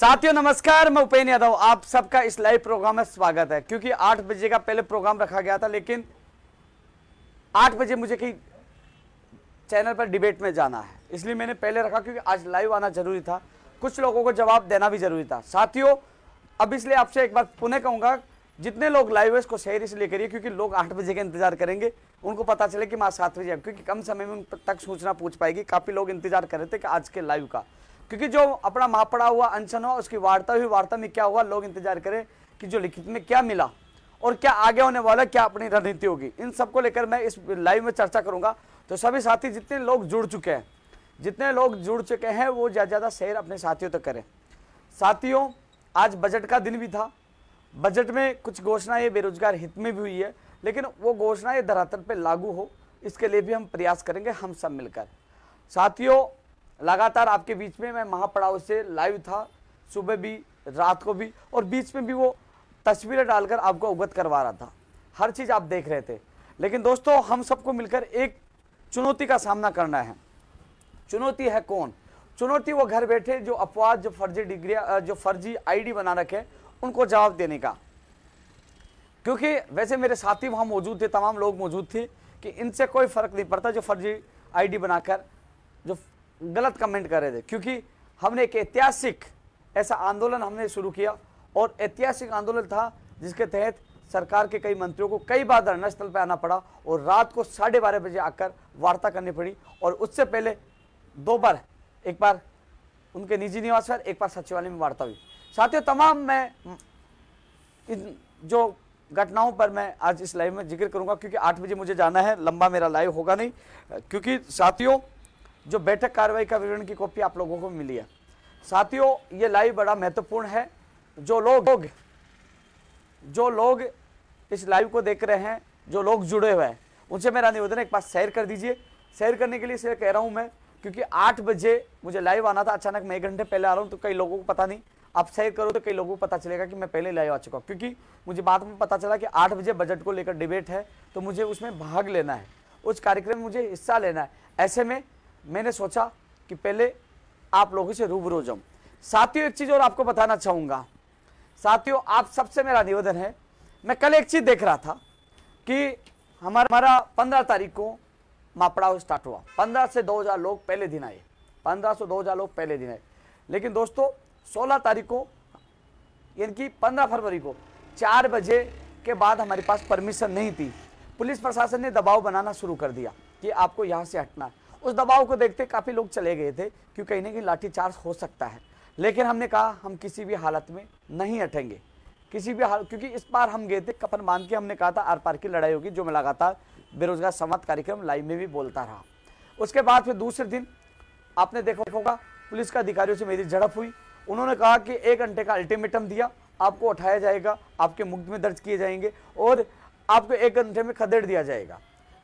साथियों नमस्कार मैं उपेन यादव आप सबका इस लाइव प्रोग्राम में स्वागत है क्योंकि आठ बजे का पहले प्रोग्राम रखा गया था लेकिन आठ बजे मुझे कहीं चैनल पर डिबेट में जाना है इसलिए मैंने पहले रखा क्योंकि आज लाइव आना जरूरी था कुछ लोगों को जवाब देना भी जरूरी था साथियों अब इसलिए आपसे एक बार पुनः कहूँगा जितने लोग लाइव है इसको शेयर इसलिए करिए क्योंकि लोग आठ बजे का इंतजार करेंगे उनको पता चले कि माँ सात बजे क्योंकि कम समय में उन तक सूचना पूछ पाएगी काफ़ी लोग इंतजार कर रहे थे कि आज के लाइव का क्योंकि जो अपना मापड़ा हुआ अनशन हुआ उसकी वार्ता हुई वार्ता में क्या हुआ लोग इंतजार करें कि जो लिखित में क्या मिला और क्या आगे होने वाला क्या अपनी रणनीति होगी इन सबको लेकर मैं इस लाइव में चर्चा करूंगा तो सभी साथी जितने लोग जुड़ चुके हैं जितने लोग जुड़ चुके हैं वो ज़्यादा ज़्यादा शेयर अपने साथियों तक करें साथियों आज बजट का दिन भी था बजट में कुछ घोषणाएं बेरोजगार हित में भी हुई है लेकिन वो घोषणाएं धरातल पर लागू हो इसके लिए भी हम प्रयास करेंगे हम सब मिलकर साथियों लगातार आपके बीच में मैं महापड़ाव से लाइव था सुबह भी रात को भी और बीच में भी वो तस्वीरें डालकर आपको अवगत करवा रहा था हर चीज़ आप देख रहे थे लेकिन दोस्तों हम सबको मिलकर एक चुनौती का सामना करना है चुनौती है कौन चुनौती वो घर बैठे जो अपवाद जो फर्जी डिग्री जो फर्जी आईडी बना रखे उनको जवाब देने का क्योंकि वैसे मेरे साथी वहाँ मौजूद थे तमाम लोग मौजूद थे कि इनसे कोई फ़र्क नहीं पड़ता जो फर्जी आईडी बनाकर जो गलत कमेंट कर रहे थे क्योंकि हमने एक ऐतिहासिक ऐसा आंदोलन हमने शुरू किया और ऐतिहासिक आंदोलन था जिसके तहत सरकार के कई मंत्रियों को कई बार धरनास्थल पर आना पड़ा और रात को साढ़े बारह बजे आकर वार्ता करनी पड़ी और उससे पहले दो बार एक बार उनके निजी निवास पर एक बार सचिवालय में वार्ता हुई साथियों तमाम मैं इन जो घटनाओं पर मैं आज इस लाइव में जिक्र करूंगा क्योंकि आठ बजे मुझे जाना है लंबा मेरा लाइव होगा नहीं क्योंकि साथियों जो बैठक कार्रवाई का विवरण की कॉपी आप लोगों को मिली है साथियों ये लाइव बड़ा महत्वपूर्ण है जो लोग जो लोग इस लाइव को देख रहे हैं जो लोग जुड़े हुए हैं उनसे मेरा निवेदन एक बार शेयर कर दीजिए शेयर करने के लिए शेयर कह रहा हूँ मैं क्योंकि आठ बजे मुझे लाइव आना था अचानक मैं एक घंटे पहले आ रहा हूँ तो कई लोगों को पता नहीं आप शेयर करो तो कई लोगों को पता चलेगा कि मैं पहले लाइव आ चुका हूँ क्योंकि मुझे बाद में पता चला कि आठ बजे बजट को लेकर डिबेट है तो मुझे उसमें भाग लेना है उस कार्यक्रम में मुझे हिस्सा लेना है ऐसे में मैंने सोचा कि पहले आप लोगों से रूबरू जाऊँ साथियों एक चीज़ और आपको बताना चाहूँगा साथियों आप सबसे मेरा निवेदन है मैं कल एक चीज़ देख रहा था कि हमारा हमारा पंद्रह तारीख को मापड़ाव स्टार्ट हुआ पंद्रह से दो हज़ार लोग पहले दिन आए पंद्रह से दो हज़ार लोग पहले दिन आए लेकिन दोस्तों सोलह तारीख को यानी कि पंद्रह फरवरी को चार बजे के बाद हमारे पास परमिशन नहीं थी पुलिस प्रशासन ने दबाव बनाना शुरू कर दिया कि आपको यहाँ से हटना है उस दबाव को देखते काफ़ी लोग चले गए थे क्योंकि कहीं ना कहीं लाठीचार्ज हो सकता है लेकिन हमने कहा हम किसी भी हालत में नहीं अटेंगे किसी भी हाल क्योंकि इस बार हम गए थे कफन बांध के हमने कहा था आर पार की लड़ाई होगी जो मैं लगातार बेरोजगार संवाद कार्यक्रम लाइव में भी बोलता रहा उसके बाद फिर दूसरे दिन आपने देखा होगा पुलिस के अधिकारियों से मेरी झड़प हुई उन्होंने कहा कि एक घंटे का अल्टीमेटम दिया आपको उठाया जाएगा आपके मुक्त में दर्ज किए जाएंगे और आपको एक घंटे में खदेड़ दिया जाएगा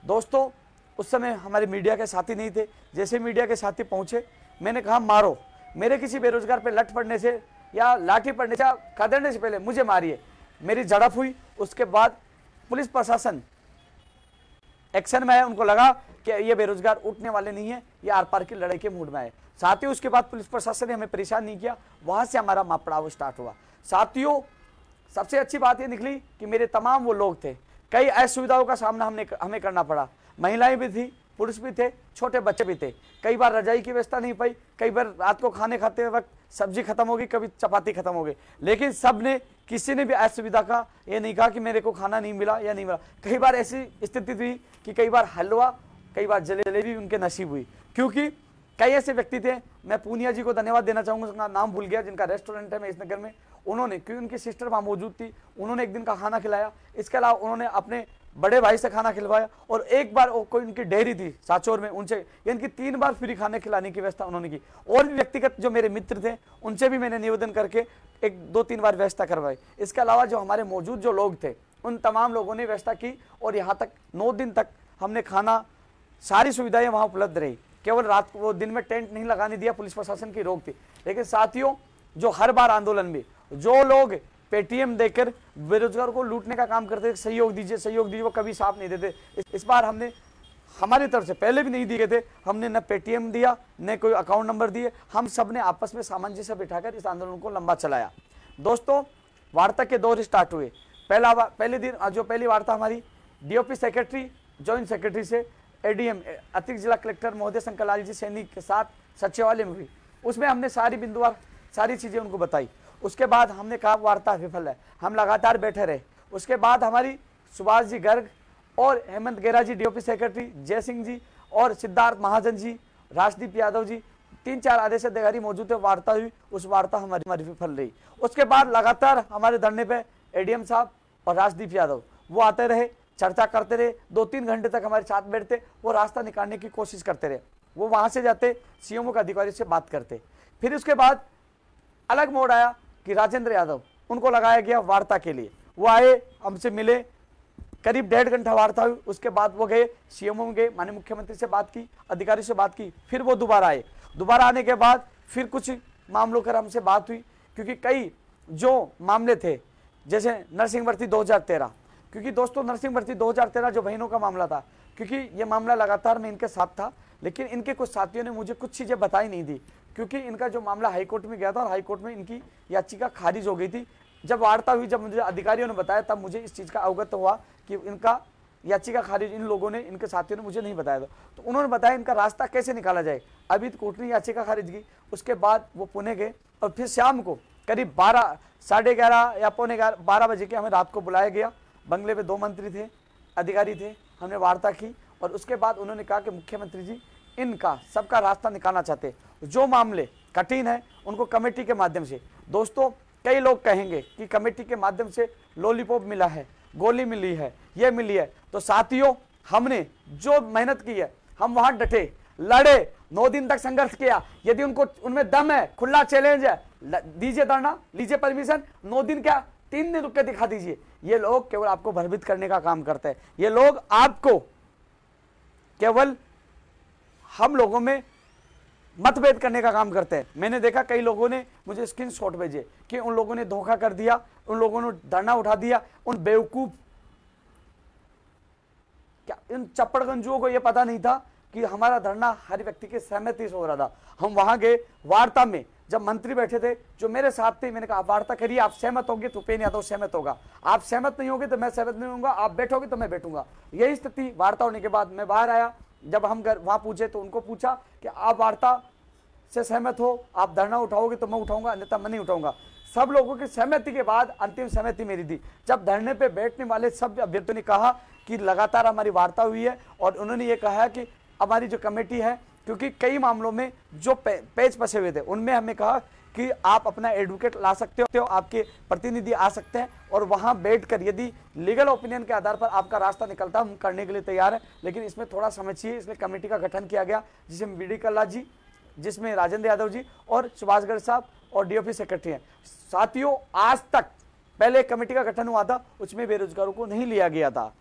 दोस्तों उस समय हमारे मीडिया के साथी नहीं थे जैसे मीडिया के साथी पहुंचे मैंने कहा मारो मेरे किसी बेरोजगार पर लठ पड़ने से या लाठी पड़ने से कदरने से पहले मुझे मारिए मेरी झड़प हुई उसके बाद पुलिस प्रशासन एक्शन में आया उनको लगा कि ये बेरोजगार उठने वाले नहीं है ये आर पार की लड़ाई के मूड में आए साथ ही उसके बाद पुलिस प्रशासन ने हमें परेशान नहीं किया वहाँ से हमारा मापड़ाव स्टार्ट हुआ साथियों सबसे अच्छी बात ये निकली कि मेरे तमाम वो लोग थे कई असुविधाओं का सामना हमने हमें करना पड़ा महिलाएं भी थी पुरुष भी थे छोटे बच्चे भी थे कई बार रजाई की व्यवस्था नहीं पाई कई बार रात को खाने खाते वक्त सब्जी खत्म होगी कभी चपाती खत्म हो गई लेकिन सब ने किसी ने भी असुविधा का ये नहीं कहा कि मेरे को खाना नहीं मिला या नहीं मिला कई बार ऐसी स्थिति थी कि कई बार हलवा कई बार जलेबी उनके नसीब हुई क्योंकि कई ऐसे व्यक्ति थे मैं पूनिया जी को धन्यवाद देना चाहूँगा उनका नाम भूल गया जिनका रेस्टोरेंट है मैं इस नगर में उन्होंने क्योंकि उनकी सिस्टर वहाँ मौजूद थी उन्होंने एक दिन का खाना खिलाया इसके अलावा उन्होंने अपने बड़े भाई से खाना खिलवाया और एक बार कोई उनकी डेयरी थी साचोर में उनसे यानी कि तीन बार फ्री खाने खिलाने की व्यवस्था उन्होंने की और भी व्यक्तिगत जो मेरे मित्र थे उनसे भी मैंने निवेदन करके एक दो तीन बार व्यवस्था करवाई इसके अलावा जो हमारे मौजूद जो लोग थे उन तमाम लोगों ने व्यवस्था की और यहाँ तक नौ दिन तक हमने खाना सारी सुविधाएँ वहाँ उपलब्ध रही केवल रात को दिन में टेंट नहीं लगाने दिया पुलिस प्रशासन की रोक थी लेकिन साथियों जो हर बार आंदोलन में जो लोग पेटीएम देकर बेरोजगार को लूटने का काम करते सहयोग दीजिए सहयोग दीजिए वो कभी साफ नहीं देते इस, इस बार हमने हमारी तरफ से पहले भी नहीं दिए थे हमने न पेटीएम दिया न कोई अकाउंट नंबर दिए हम सब ने आपस में सामंजस्य बिठाकर इस आंदोलन को लंबा चलाया दोस्तों वार्ता के दौर स्टार्ट हुए पहला पहले दिन जो पहली वार्ता हमारी डीओपी सेक्रेटरी ज्वाइंट सेक्रेटरी से एडीएम अतिरिक्त जिला कलेक्टर महोदय शंकर लाल जी सैनी के साथ सचिवालय में हुई उसमें हमने सारी बिंदुवार सारी चीज़ें उनको बताई उसके बाद हमने कहा वार्ता विफल है हम लगातार बैठे रहे उसके बाद हमारी सुभाष जी गर्ग और हेमंत गेरा जी डी सेक्रेटरी जय सिंह जी और सिद्धार्थ महाजन जी राजदीप यादव जी तीन चार आदेश अधिकारी मौजूद थे वार्ता हुई उस वार्ता हमारी हमारी विफल रही उसके बाद लगातार हमारे धरने पे एडीएम साहब और राजदीप यादव वो आते रहे चर्चा करते रहे दो तीन घंटे तक हमारे साथ बैठते वो रास्ता निकालने की कोशिश करते रहे वो वहाँ से जाते सीएमओ के अधिकारी से बात करते फिर उसके बाद अलग मोड आया कि राजेंद्र यादव उनको लगाया गया वार्ता के लिए वो आए हमसे मिले करीब डेढ़ घंटा वार्ता हुई उसके बाद वो गए सीएमओ गए माननीय मुख्यमंत्री से बात की अधिकारी से बात की फिर वो दोबारा आए दोबारा आने के बाद फिर कुछ मामलों पर हमसे बात हुई क्योंकि कई जो मामले थे जैसे नर्सिंग भर्ती दो क्योंकि दोस्तों नर्सिंग भर्ती दो जो बहनों का मामला था क्योंकि ये मामला लगातार मैं इनके साथ था लेकिन इनके कुछ साथियों ने मुझे कुछ चीज़ें बताई नहीं दी क्योंकि इनका जो मामला हाईकोर्ट में गया था और हाईकोर्ट में इनकी याचिका खारिज हो गई थी जब वार्ता हुई जब मुझे अधिकारियों ने बताया तब मुझे इस चीज़ का अवगत हुआ कि इनका याचिका खारिज इन लोगों ने इनके साथियों ने मुझे नहीं बताया था तो उन्होंने बताया इनका रास्ता कैसे निकाला जाए अभी तो कोर्ट ने याचिका खारिज की उसके बाद वो पुणे गए और फिर शाम को करीब बारह साढ़े ग्यारह या पौने ग्यारह बारह बजे के हमें रात को बुलाया गया बंगले में दो मंत्री थे अधिकारी थे हमने वार्ता की और उसके बाद उन्होंने कहा कि मुख्यमंत्री जी इनका सबका रास्ता निकालना चाहते तो जो मामले कठिन है उनको कमेटी के माध्यम से दोस्तों कई लोग कहेंगे कि कमेटी के माध्यम से लॉलीपॉप मिला है गोली मिली है ये मिली है तो साथियों हमने जो मेहनत की है हम वहां डटे लड़े नौ दिन तक संघर्ष किया यदि उनको उनमें दम है खुला चैलेंज है दीजिए धरना लीजिए परमिशन नौ दिन क्या तीन दिन रुक के दिखा दीजिए ये लोग केवल आपको भ्रमित करने का काम करते हैं ये लोग आपको केवल हम लोगों में मतभेद करने का काम करते हैं मैंने देखा कई लोगों ने मुझे स्क्रीन शॉट भेजे कि उन लोगों ने धोखा कर दिया उन लोगों ने धरना उठा दिया उन बेवकूफ क्या इन चप्पड़गंजुओं को यह पता नहीं था कि हमारा धरना हर व्यक्ति के सहमति से हो रहा था हम वहां गए वार्ता में जब मंत्री बैठे थे जो मेरे साथ थे मैंने कहा आप वार्ता करिए आप सहमत होंगे तो पेन यादव सहमत होगा आप सहमत नहीं होंगे तो मैं सहमत नहीं होगा आप बैठोगे तो मैं बैठूंगा यही स्थिति वार्ता होने के बाद मैं बाहर आया जब हम वहाँ पूछे तो उनको पूछा कि आप वार्ता से सहमत हो आप धरना उठाओगे तो मैं उठाऊंगा अन्यथा मैं नहीं उठाऊंगा सब लोगों की सहमति के बाद अंतिम सहमति मेरी थी जब धरने पे बैठने वाले सब अभ्यर्थियों ने कहा कि लगातार हमारी वार्ता हुई है और उन्होंने ये कहा है कि हमारी जो कमेटी है क्योंकि कई मामलों में जो पे, पेज फंसे हुए थे उनमें हमें कहा कि आप अपना एडवोकेट ला सकते हो आपके प्रतिनिधि आ सकते हैं और वहां बैठकर यदि लीगल ओपिनियन के आधार पर आपका रास्ता निकलता हम करने के लिए तैयार हैं लेकिन इसमें थोड़ा समझिए इसलिए कमेटी का गठन किया गया जिसमें बी डी कल्ला जी जिसमें राजेंद्र यादव जी और सुभाषगढ़ साहब और डीओपी सेक्रेटरी हैं साथियों आज तक पहले कमेटी का गठन हुआ था उसमें बेरोजगारों को नहीं लिया गया था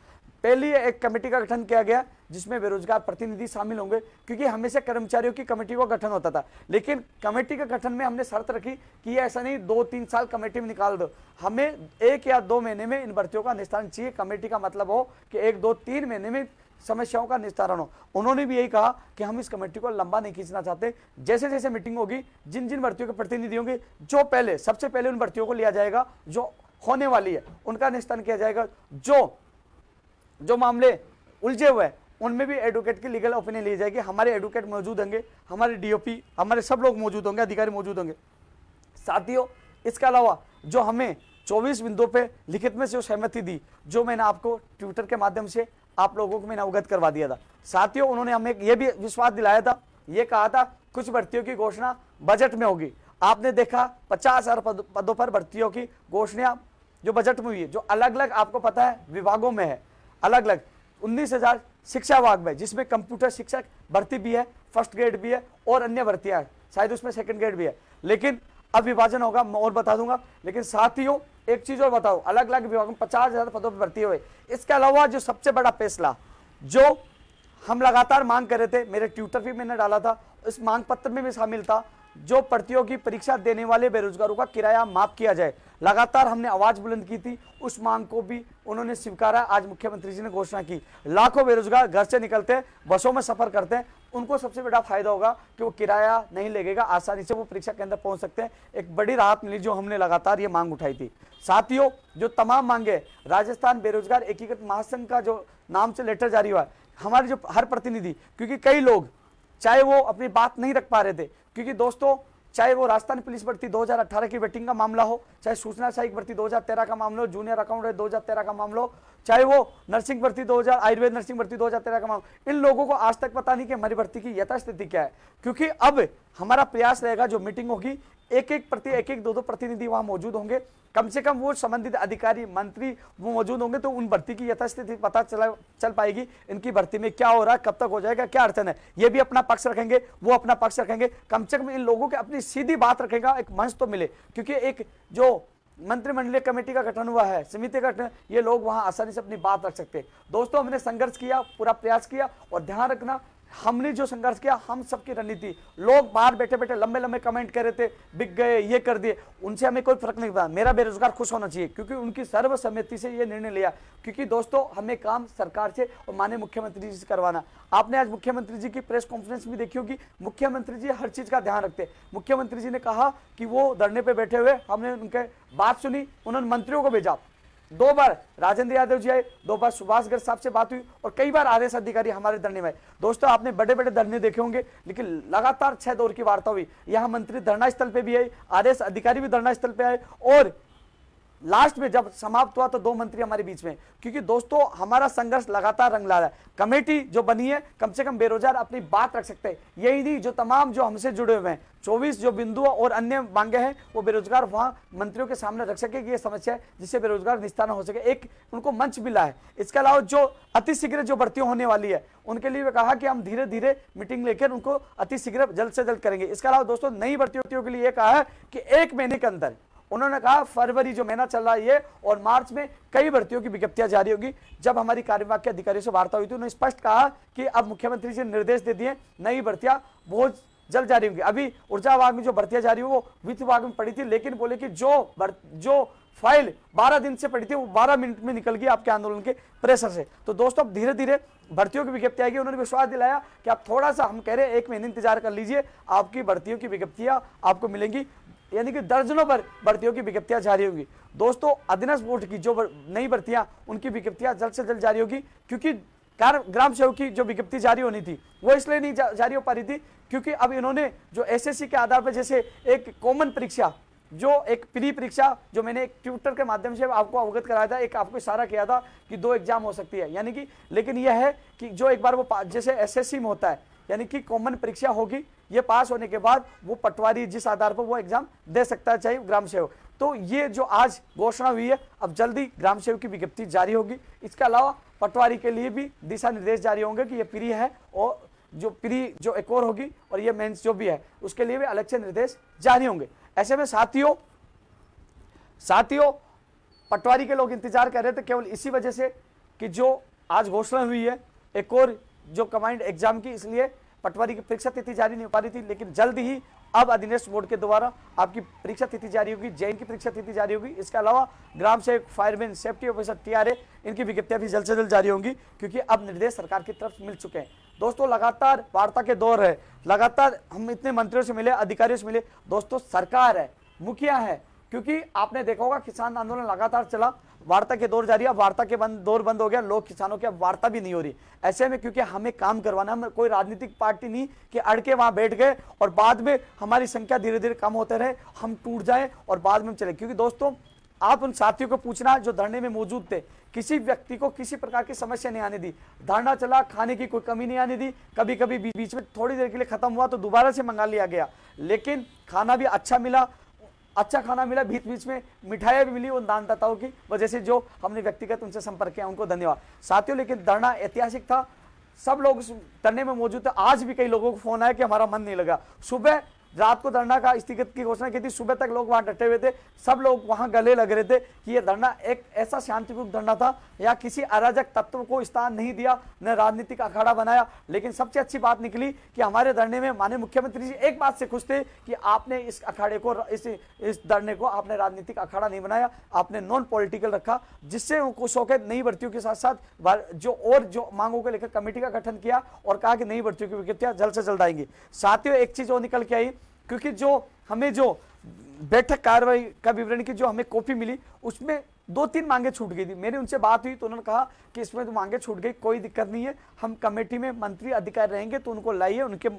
पहली एक कमेटी का गठन किया गया जिसमें बेरोजगार प्रतिनिधि शामिल होंगे क्योंकि हमेशा कर्मचारियों की कमेटी का गठन होता था लेकिन कमेटी के गठन में हमने शर्त रखी कि ऐसा नहीं दो तीन साल कमेटी में निकाल दो हमें एक या दो महीने में इन भर्तियों का निस्तारण चाहिए कमेटी का मतलब हो कि एक दो तीन महीने में समस्याओं का निस्तारण हो उन्होंने भी यही कहा कि हम इस कमेटी को लंबा नहीं खींचना चाहते जैसे जैसे मीटिंग होगी जिन जिन भर्तियों के प्रतिनिधि होंगे जो पहले सबसे पहले उन भर्तियों को लिया जाएगा जो होने वाली है उनका निस्तारण किया जाएगा जो जो मामले उलझे हुए उनमें भी एडवोकेट की लीगल ओपिनियन ली जाएगी हमारे एडवोकेट मौजूद होंगे हमारे डीओपी हमारे सब लोग मौजूद होंगे अधिकारी मौजूद होंगे साथियों इसके अलावा जो हमें 24 बिंदुओं पे लिखित में से सहमति दी जो मैंने आपको ट्विटर के माध्यम से आप लोगों को मैंने अवगत करवा दिया था साथियों उन्होंने हमें यह भी विश्वास दिलाया था ये कहा था कुछ भर्तियों की घोषणा बजट में होगी आपने देखा पचास हजार पदों पर भर्तियों की घोषणा जो बजट में हुई है जो अलग अलग आपको पता है विभागों में है अलग अलग उन्नीस हजार शिक्षा विभाग में जिसमें कंप्यूटर शिक्षक भर्ती भी है फर्स्ट ग्रेड भी है और अन्य भर्तियां हैं शायद उसमें सेकंड ग्रेड भी है लेकिन अब विभाजन होगा मैं और बता दूंगा लेकिन साथियों एक चीज और बताओ अलग अलग विभाग में पचास हजार पदों पर भर्ती हुए इसके अलावा जो सबसे बड़ा फैसला जो हम लगातार मांग कर रहे थे मेरे ट्विटर भी मैंने डाला था इस मांग पत्र में भी शामिल था जो प्रतियोगी परीक्षा देने वाले बेरोजगारों का किराया माफ किया जाए लगातार हमने आवाज बुलंद की थी उस मांग को भी उन्होंने स्वीकारा आज मुख्यमंत्री जी ने घोषणा की लाखों बेरोजगार घर से निकलते हैं बसों में सफर करते हैं उनको सबसे बड़ा फायदा होगा कि वो किराया नहीं लगेगा आसानी से वो परीक्षा केंद्र पहुंच सकते हैं एक बड़ी राहत मिली जो हमने लगातार ये मांग उठाई थी साथियों जो तमाम मांगे राजस्थान बेरोजगार एकीकृत महासंघ का जो नाम से लेटर जारी हुआ हमारे जो हर प्रतिनिधि क्योंकि कई लोग चाहे वो अपनी बात नहीं रख पा रहे थे क्योंकि दोस्तों चाहे वो राजस्थान पुलिस भर्ती 2018 की वेटिंग का मामला हो चाहे सूचना सहायक भर्ती 2013 का मामला हो जूनियर अकाउंट दो तेरह का मामला हो चाहे वो नर्सिंग भर्ती 2000 आयुर्वेद नर्सिंग भर्ती 2013 का मामला इन लोगों को आज तक पता नहीं कि हमारी भर्ती की यथास्थिति क्या है क्योंकि अब हमारा प्रयास रहेगा जो मीटिंग होगी एक एक प्रति एक एक दो दो प्रतिनिधि वहां मौजूद होंगे कम से कम वो संबंधित अधिकारी मंत्री वो मौजूद होंगे तो उन भर्ती की यथास्थिति पता चला चल पाएगी इनकी भर्ती में क्या हो रहा है कब तक हो जाएगा क्या अड़चन है ये भी अपना पक्ष रखेंगे वो अपना पक्ष रखेंगे कम से कम इन लोगों के अपनी सीधी बात रखेगा एक मंच तो मिले क्योंकि एक जो मंत्रिमंडलीय कमेटी का गठन हुआ है समिति का गठन ये लोग वहाँ आसानी से अपनी बात रख सकते हैं दोस्तों हमने संघर्ष किया पूरा प्रयास किया और ध्यान रखना हमने जो संघर्ष किया हम सबकी रणनीति लोग बाहर बैठे बैठे लंबे लंबे कमेंट कर रहे थे बिक गए ये कर दिए उनसे हमें कोई फर्क नहीं पड़ा मेरा बेरोजगार खुश होना चाहिए क्योंकि उनकी सर्वसम्मति से ये निर्णय लिया क्योंकि दोस्तों हमें काम सरकार से और माननीय मुख्यमंत्री जी से करवाना आपने आज मुख्यमंत्री जी की प्रेस कॉन्फ्रेंस भी देखी होगी मुख्यमंत्री जी हर चीज़ का ध्यान रखते मुख्यमंत्री जी ने कहा कि वो धरने पर बैठे हुए हमने उनके बात सुनी उन्होंने मंत्रियों को भेजा दो बार राजेंद्र यादव जी आए दो बार सुभाष गर्ग साहब से बात हुई और कई बार आर अधिकारी हमारे धरने में आए दोस्तों आपने बड़े बड़े धरने देखे होंगे लेकिन लगातार छह दौर की वार्ता हुई यहाँ मंत्री धरना स्थल पर भी आए आर अधिकारी भी धरना स्थल पर आए और लास्ट में जब समाप्त हुआ तो दो मंत्री हमारे बीच में क्योंकि दोस्तों हमारा संघर्ष लगातार रंग ला रहा है कमेटी जो बनी है कम से कम बेरोजगार अपनी बात रख सकते हैं यही नहीं जो तमाम जो हमसे जुड़े हुए हैं चौबीस जो बिंदु और अन्य मांगे हैं वो बेरोजगार वहां मंत्रियों के सामने रख सके कि ये समस्या है जिससे बेरोजगार निस्तारण हो सके एक उनको मंच मिला है इसके अलावा जो अतिशीघ्र जो भर्ती होने वाली है उनके लिए कहा कि हम धीरे धीरे मीटिंग लेकर उनको अतिशीघ्र जल्द से जल्द करेंगे इसके अलावा दोस्तों नई भर्ती के लिए कहा है कि एक महीने के अंदर उन्होंने कहा फरवरी जो महीना चल रहा है और मार्च में कई भर्तियों की विज्ञप्तियां जारी होगी जब हमारी कार्यवाह के अधिकारियों से वार्ता हुई थी उन्होंने स्पष्ट कहा कि अब मुख्यमंत्री जी निर्देश दे दिए नई भर्तियां बहुत जल्द जारी होंगी अभी ऊर्जा विभाग में जो भर्तियां जारी हुई वो वित्त विभाग में पड़ी थी लेकिन बोले कि जो जो फाइल 12 दिन से पड़ी थी वो 12 मिनट में निकल गई आपके आंदोलन के प्रेशर से तो दोस्तों अब धीरे धीरे भर्तियों की विज्ञप्ति आएगी उन्होंने विश्वास दिलाया कि आप थोड़ा सा हम कह रहे हैं एक महीने इंतजार कर लीजिए आपकी भर्तियों की विज्ञप्तियां आपको मिलेंगी यानी कि दर्जनों पर भर्तियों की विज्ञप्तियां जारी होंगी दोस्तों अधीनस्थ बोर्ड की जो नई भर्तियां उनकी विज्ञप्तियां जल्द से जल्द जारी होगी क्योंकि कार ग्राम सेवक की जो विज्ञप्ति जारी होनी थी वो इसलिए नहीं जा, जारी हो पा रही थी क्योंकि अब इन्होंने जो एसएससी के आधार पर जैसे एक कॉमन परीक्षा जो एक प्री परीक्षा जो मैंने एक ट्विटर के माध्यम से आपको अवगत कराया था एक आपको इशारा किया था कि दो एग्जाम हो सकती है यानी कि लेकिन यह है कि जो एक बार वो जैसे एस में होता है यानी कि कॉमन परीक्षा होगी ये पास होने के बाद वो पटवारी जिस आधार पर वो एग्जाम दे सकता है चाहे ग्राम सेवक तो ये जो आज घोषणा हुई है अब जल्दी ग्राम सेवक की विज्ञप्ति जारी होगी इसके अलावा पटवारी के लिए भी दिशा निर्देश जारी होंगे कि ये प्री है और जो प्री जो एक और होगी और ये मेंस जो भी है उसके लिए भी अलग से निर्देश जारी होंगे ऐसे में साथियों साथियों पटवारी के लोग इंतजार कर रहे थे केवल इसी वजह से कि जो आज घोषणा हुई है एक और जो कमांड एग्जाम की इसलिए पटवारी की परीक्षा तिथि जारी नहीं हो पा रही थी लेकिन जल्द ही अब अधीनस्थ बोर्ड के द्वारा आपकी परीक्षा तिथि जारी होगी जैन की परीक्षा तिथि जारी होगी इसके अलावा ग्राम सेवक फायरमैन सेफ्टी ऑफिसर टीआरए इनकी विज्ञप्तियां भी जल्द से जल्द जारी होंगी क्योंकि अब निर्देश सरकार की तरफ मिल चुके हैं दोस्तों लगातार वार्ता के दौर है लगातार हम इतने मंत्रियों से मिले अधिकारियों से मिले दोस्तों सरकार है मुखिया है क्योंकि आपने देखा होगा किसान आंदोलन लगातार चला वार्ता के दौर जारी है वार्ता के बंद दौर बंद हो गया लोग किसानों की अब वार्ता भी नहीं हो रही ऐसे में क्योंकि हमें काम करवाना है कोई राजनीतिक पार्टी नहीं कि अड़के वहां वहाँ बैठ गए और बाद में हमारी संख्या धीरे धीरे कम होते रहे हम टूट जाए और बाद में हम चले क्योंकि दोस्तों आप उन साथियों को पूछना जो धरने में मौजूद थे किसी व्यक्ति को किसी प्रकार की समस्या नहीं आने दी धरना चला खाने की कोई कमी नहीं आने दी कभी कभी बीच में थोड़ी देर के लिए खत्म हुआ तो दोबारा से मंगा लिया गया लेकिन खाना भी अच्छा मिला अच्छा खाना मिला बीच बीच में मिठाइयाँ भी मिली उन दानदाताओं की वजह से जो हमने व्यक्तिगत उनसे संपर्क किया उनको धन्यवाद साथियों लेकिन धरना ऐतिहासिक था सब लोग धरने में मौजूद थे आज भी कई लोगों को फोन आया कि हमारा मन नहीं लगा सुबह रात को धरना का स्थगित की घोषणा की थी सुबह तक लोग वहां डटे हुए थे सब लोग वहां गले लग रहे थे कि यह धरना एक ऐसा शांतिपूर्ण धरना था या किसी अराजक तत्व को स्थान नहीं दिया न राजनीतिक अखाड़ा बनाया लेकिन सबसे अच्छी बात निकली कि हमारे धरने में माननीय मुख्यमंत्री जी एक बात से खुश थे कि आपने इस अखाड़े को इस इस धरने को आपने राजनीतिक अखाड़ा नहीं बनाया आपने नॉन पॉलिटिकल रखा जिससे उनको शौकत नई भर्तियों के साथ साथ जो और जो मांगों को लेकर कमेटी का गठन किया और कहा कि नई भर्तियों की विज्ञप्तियां जल्द से जल्द आएंगी साथियों एक चीज और निकल के आई क्योंकि जो हमें जो बैठक कार्रवाई का विवरण की जो हमें कॉपी मिली उसमें दो तीन मांगे छूट गई थी मेरी उनसे बात हुई तो उन्होंने कहा कि इसमें तो मांगे छूट गई कोई दिक्कत नहीं है हम कमेटी में मंत्री अधिकारी रहेंगे तो उनको लाइए उनके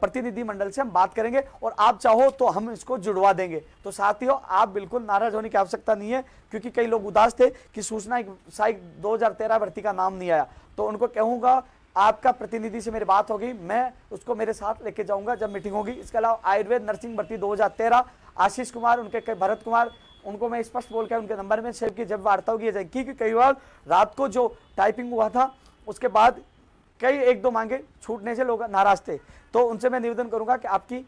प्रतिनिधि मंडल से हम बात करेंगे और आप चाहो तो हम इसको जुड़वा देंगे तो साथियों आप बिल्कुल नाराज होने की आवश्यकता नहीं है क्योंकि कई लोग उदास थे कि सूचना एक साइक दो भर्ती का नाम नहीं आया तो उनको कहूँगा आपका प्रतिनिधि से मेरी बात होगी मैं उसको मेरे साथ लेके जाऊंगा जब मीटिंग होगी इसके अलावा आयुर्वेद नर्सिंग भर्ती 2013 आशीष कुमार उनके भरत कुमार उनको मैं स्पष्ट बोलकर उनके नंबर में सेव की जब वार्ता होगी जाएगी क्योंकि कई बार रात को जो टाइपिंग हुआ था उसके बाद कई एक दो मांगे छूटने से लोग नाराज थे तो उनसे मैं निवेदन करूंगा कि आपकी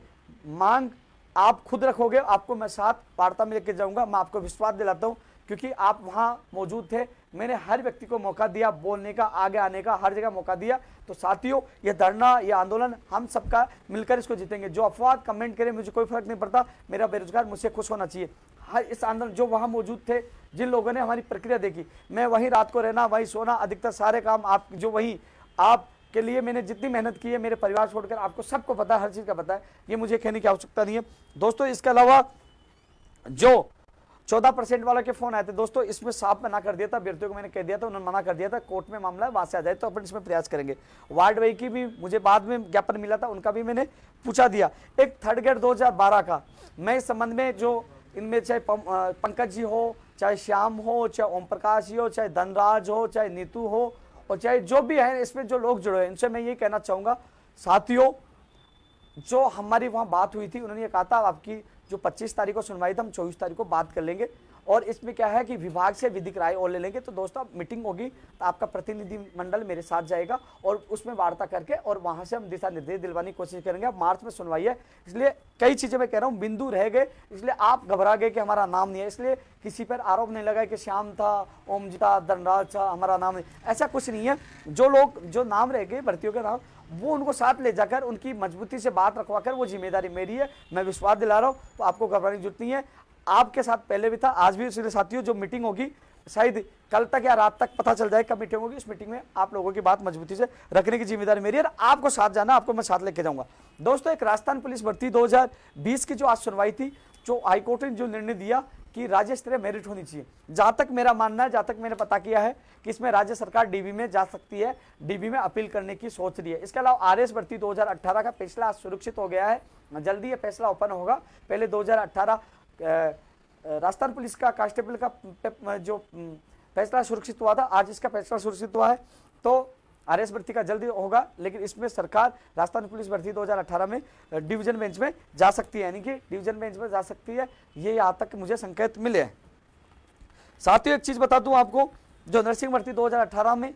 मांग आप खुद रखोगे आपको मैं साथ वार्ता में लेके जाऊंगा मैं आपको विश्वास दिलाता हूँ क्योंकि आप वहाँ मौजूद थे मैंने हर व्यक्ति को मौका दिया बोलने का आगे आने का हर जगह मौका दिया तो साथियों ये धरना ये आंदोलन हम सबका मिलकर इसको जीतेंगे जो अफवाह कमेंट करें मुझे कोई फर्क नहीं पड़ता मेरा बेरोजगार मुझसे खुश होना चाहिए हर इस आंदोलन जो वहाँ मौजूद थे जिन लोगों ने हमारी प्रक्रिया देखी मैं वहीं रात को रहना वहीं सोना अधिकतर सारे काम आप जो वहीं आप के लिए मैंने जितनी मेहनत की है मेरे परिवार छोड़कर आपको सबको पता है हर चीज़ का पता है ये मुझे कहने की आवश्यकता नहीं है दोस्तों इसके अलावा जो चौदह परसेंट वाला के फोन आए थे दोस्तों इसमें साफ मना कर दिया था अभ्यर्थियों को मैंने कह दिया था उन्होंने मना कर दिया था कोर्ट में मामला है वहां से आ जाए तो अपन इसमें प्रयास करेंगे वार्ड वही की भी मुझे बाद में ज्ञापन मिला था उनका भी मैंने पूछा दिया एक थर्ड ग्रेड दो का मैं इस संबंध में जो इनमें चाहे पंकज जी हो चाहे श्याम हो चाहे ओम प्रकाश जी हो चाहे धनराज हो चाहे नीतू हो और चाहे जो भी है इसमें जो लोग जुड़े हैं इनसे मैं ये कहना चाहूँगा साथियों जो हमारी वहाँ बात हुई थी उन्होंने ये कहा था आपकी जो 25 तारीख को सुनवाई थी हम चौबीस तारीख को बात कर लेंगे और इसमें क्या है कि विभाग से विधिक राय और ले लेंगे तो दोस्तों मीटिंग होगी तो आपका प्रतिनिधि मंडल मेरे साथ जाएगा और उसमें वार्ता करके और वहां से हम दिशा निर्देश दिलवाने की कोशिश करेंगे मार्च में सुनवाई है इसलिए कई चीज़ें मैं कह रहा हूँ बिंदु रह गए इसलिए आप घबरा गए कि हमारा नाम नहीं है इसलिए किसी पर आरोप नहीं लगा कि श्याम था ओम जी था धनराज था हमारा नाम नहीं ऐसा कुछ नहीं है जो लोग जो नाम रह गए भर्तियों के नाम वो उनको साथ ले जाकर उनकी मजबूती से बात रखवा कर वो जिम्मेदारी मेरी है मैं विश्वास दिला रहा हूँ तो आपको घबराने की जरूरत नहीं है आपके साथ पहले भी था आज भी उसके साथियों जो मीटिंग होगी शायद कल तक या रात तक पता चल जाए कब मीटिंग होगी उस मीटिंग में आप लोगों की बात मजबूती से रखने की जिम्मेदारी मेरी है और आपको साथ जाना आपको मैं साथ लेके जाऊंगा दोस्तों एक राजस्थान पुलिस भर्ती दो की जो आज सुनवाई थी जो हाईकोर्ट ने जो निर्णय दिया कि राज्य स्तरीय मेरिट होनी चाहिए जहाँ तक मेरा मानना है जहाँ तक मैंने पता किया है कि इसमें राज्य सरकार डीबी में जा सकती है डीबी में अपील करने की सोच रही है इसके अलावा आर एस भर्ती 2018 का फैसला सुरक्षित हो गया है जल्दी ये फैसला ओपन होगा पहले 2018 राजस्थान पुलिस का कांस्टेबल का जो फैसला सुरक्षित हुआ था आज इसका फैसला सुरक्षित हुआ है तो आरएस भर्ती का जल्दी होगा लेकिन इसमें सरकार राजस्थान पुलिस भर्ती 2018 में डिवीजन बेंच में जा सकती है यानी कि डिवीजन बेंच में जा सकती है ये यहाँ तक मुझे संकेत मिले हैं साथ ही एक चीज़ बता दू आपको जो नर्सिंग भर्ती 2018 में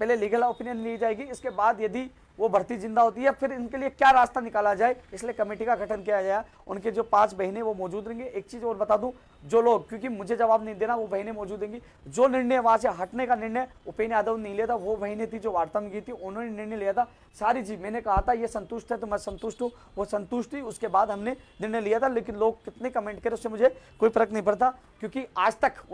पहले लीगल ओपिनियन ली जाएगी इसके बाद यदि वो भर्ती जिंदा होती है फिर इनके लिए क्या रास्ता निकाला जाए इसलिए कमेटी का गठन किया गया उनके जो पांच बहनें वो मौजूद रहेंगे एक चीज़ और बता दूं जो लोग क्योंकि मुझे जवाब नहीं देना वो बहनें मौजूद रहेंगी जो निर्णय वहाँ से हटने का निर्णय उपेन्द्र यादव ने लिया था वो बहने थी जो वार्ता में गई थी उन्होंने निर्णय लिया था सारी जी मैंने कहा था ये संतुष्ट है तो मैं संतुष्ट हूँ वो संतुष्ट थी उसके बाद हमने निर्णय लिया था लेकिन लोग कितने कमेंट करें उससे मुझे कोई फर्क नहीं पड़ता क्योंकि आज तक